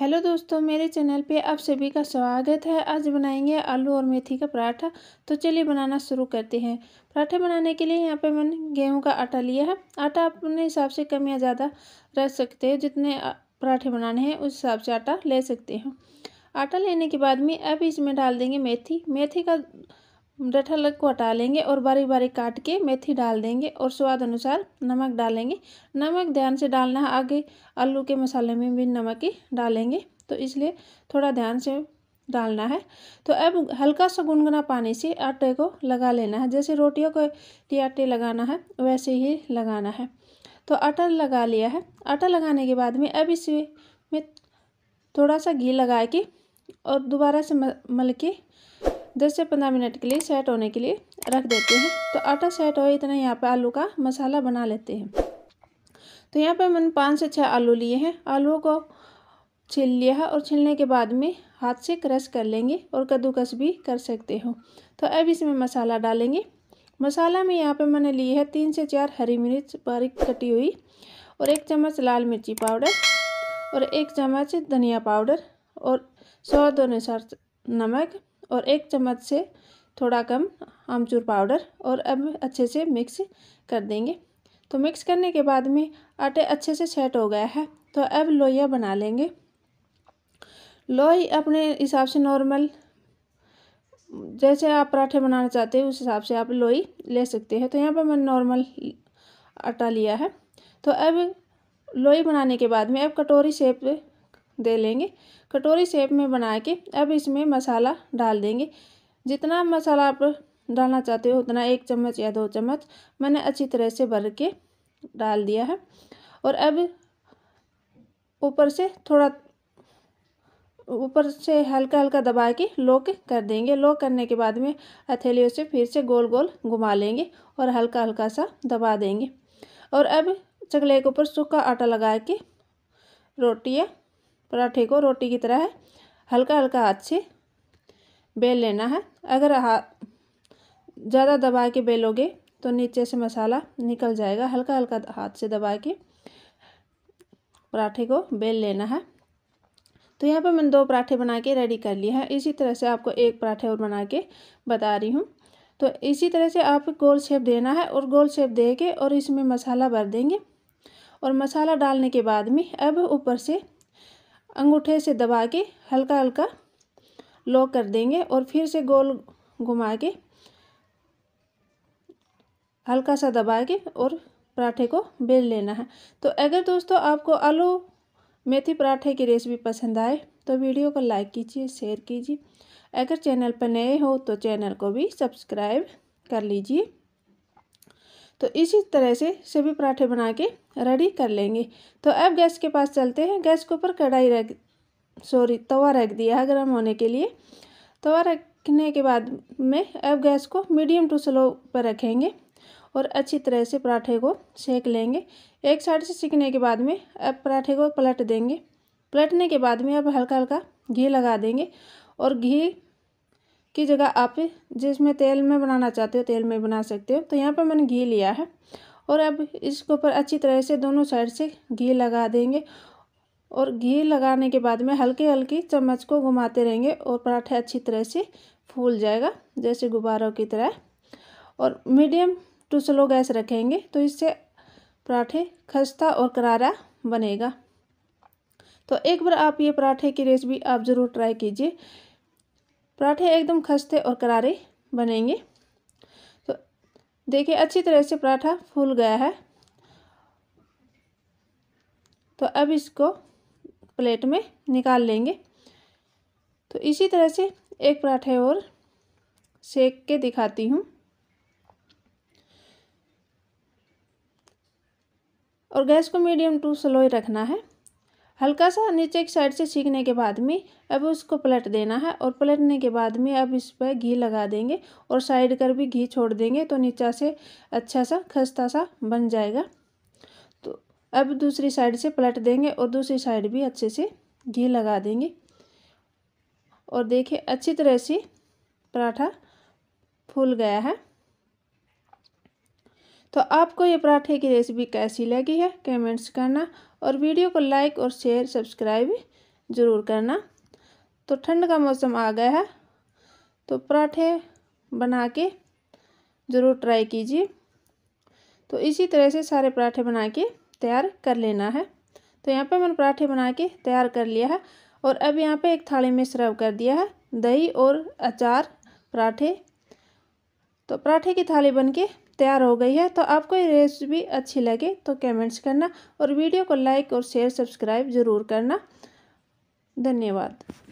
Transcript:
hello दोस्तों मेरे channel पे आप सभी का स्वागत है आज बनाएंगे आलू और मेथी का पराठा तो चलिए बनाना शुरू करते हैं पराठे बनाने के लिए यहाँ पे मैंने गेहूं का आटा लिया है आटा अपने हिसाब से कम या ज़्यादा रख सकते हो जितने पराठे बनाने हैं उस हिसाब से आटा ले सकते हैं आटा लेने के बाद में अब इसमें डाल देंगे मेथी मेथी का डठल को हटा लेंगे और बारी बारी काट के मेथी डाल देंगे और स्वाद अनुसार नमक डालेंगे नमक ध्यान से डालना है आगे आलू के मसाले में भी नमक ही डालेंगे तो इसलिए थोड़ा ध्यान से डालना है तो अब हल्का सा गुनगुना पानी से आटे को लगा लेना है जैसे रोटियों को लिए आटे लगाना है वैसे ही लगाना है तो आटा लगा लिया है आटा लगाने के बाद में अब इसमें थोड़ा सा घी लगा के और दोबारा से मल के 10 से 15 मिनट के लिए सेट होने के लिए रख देते हैं तो आटा सेट हो इतना यहाँ पर आलू का मसाला बना लेते हैं तो यहाँ पर मैंने पाँच से छः आलू लिए हैं आलू को छील लिया है और छीलने के बाद में हाथ से क्रश कर लेंगे और कद्दूकस भी कर सकते हो तो अब इसमें मसाला डालेंगे मसाला में यहाँ पे मैंने लिए है तीन से चार हरी मिर्च बारीक कटी हुई और एक चम्मच लाल मिर्ची पाउडर और एक चम्मच धनिया पाउडर और स्वाद अनुसार नमक और एक चम्मच से थोड़ा कम आमचूर पाउडर और अब अच्छे से मिक्स कर देंगे तो मिक्स करने के बाद में आटे अच्छे से सेट हो गया है तो अब लोइया बना लेंगे लोई अपने हिसाब से नॉर्मल जैसे आप पराठे बनाना चाहते हो उस हिसाब से आप लोई ले सकते हैं तो यहाँ पर मैंने नॉर्मल आटा लिया है तो अब लोई बनाने के बाद में अब कटोरी शेप दे लेंगे कटोरी शेप में बना के अब इसमें मसाला डाल देंगे जितना मसाला आप डालना चाहते हो उतना एक चम्मच या दो चम्मच मैंने अच्छी तरह से भर के डाल दिया है और अब ऊपर से थोड़ा ऊपर से हल्का हल्का दबा के लॉक कर देंगे लॉक करने के बाद में हथेलियों से फिर से गोल गोल घुमा लेंगे और हल्का हल्का सा दबा देंगे और अब चकले के ऊपर सूखा आटा लगा के रोटियाँ पराठे को रोटी की तरह हल्का हल्का हाथ से बेल लेना है अगर हाथ ज़्यादा दबा के बेलोगे तो नीचे से मसाला निकल जाएगा हल्का हल्का हाथ से दबा के पराठे को बेल लेना है तो यहाँ पर मैंने दो पराठे बना के रेडी कर लिए हैं इसी तरह से आपको एक पराठे और बना के बता रही हूँ तो इसी तरह से आप गोल शेप देना है और गोल शेप दे के और इसमें मसाला भर देंगे और मसाला डालने के बाद में अब ऊपर से अंगूठे से दबा के हल्का हल्का लॉक कर देंगे और फिर से गोल घुमा के हल्का सा दबा के और पराठे को बेल लेना है तो अगर दोस्तों आपको आलू मेथी पराठे की रेसिपी पसंद आए तो वीडियो को लाइक कीजिए शेयर कीजिए अगर चैनल पर नए हो तो चैनल को भी सब्सक्राइब कर लीजिए तो इसी तरह से सभी पराठे बना के रेडी कर लेंगे तो अब गैस के पास चलते हैं गैस के ऊपर कढ़ाई रख सॉरी तवा रख दिया है गर्म होने के लिए तवा रखने के बाद में अब गैस को मीडियम टू स्लो पर रखेंगे और अच्छी तरह से पराठे को सेक लेंगे एक साइड से सीखने के बाद में अब पराठे को पलट देंगे पलटने के बाद में अब हल्का हल्का घी लगा देंगे और घी की जगह आप जिसमें तेल में बनाना चाहते हो तेल में बना सकते हो तो यहाँ पर मैंने घी लिया है और अब इसके ऊपर अच्छी तरह से दोनों साइड से घी लगा देंगे और घी लगाने के बाद में हल्के हल्की चम्मच को घुमाते रहेंगे और पराठे अच्छी तरह से फूल जाएगा जैसे गुब्बारों की तरह और मीडियम टू स्लो गैस रखेंगे तो इससे पराठे खस्ता और करारा बनेगा तो एक बार आप ये पराठे की रेसिपी आप ज़रूर ट्राई कीजिए पराठे एकदम खस्ते और करारे बनेंगे तो देखिए अच्छी तरह से पराठा फूल गया है तो अब इसको प्लेट में निकाल लेंगे तो इसी तरह से एक पराठे और सेक के दिखाती हूँ और गैस को मीडियम टू स्लो ही रखना है हल्का सा नीचे एक साइड से सीखने के बाद में अब उसको पलट देना है और पलटने के बाद में अब इस पर घी लगा देंगे और साइड कर भी घी छोड़ देंगे तो नीचा से अच्छा सा खस्ता सा बन जाएगा तो अब दूसरी साइड से पलट देंगे और दूसरी साइड भी अच्छे से घी लगा देंगे और देखिए अच्छी तरह से पराठा फूल गया है तो आपको ये पराठे की रेसिपी कैसी लगी है कमेंट्स करना और वीडियो को लाइक और शेयर सब्सक्राइब ज़रूर करना तो ठंड का मौसम आ गया है तो पराठे बना के ज़रूर ट्राई कीजिए तो इसी तरह से सारे पराठे बना के तैयार कर लेना है तो यहाँ पे मैंने पराठे बना के तैयार कर लिया है और अब यहाँ पे एक थाली में सर्व कर दिया है दही और अचार पराठे तो पराठे की थाली बन के तैयार हो गई है तो आपको ये रेसिपी अच्छी लगे तो कमेंट्स करना और वीडियो को लाइक और शेयर सब्सक्राइब ज़रूर करना धन्यवाद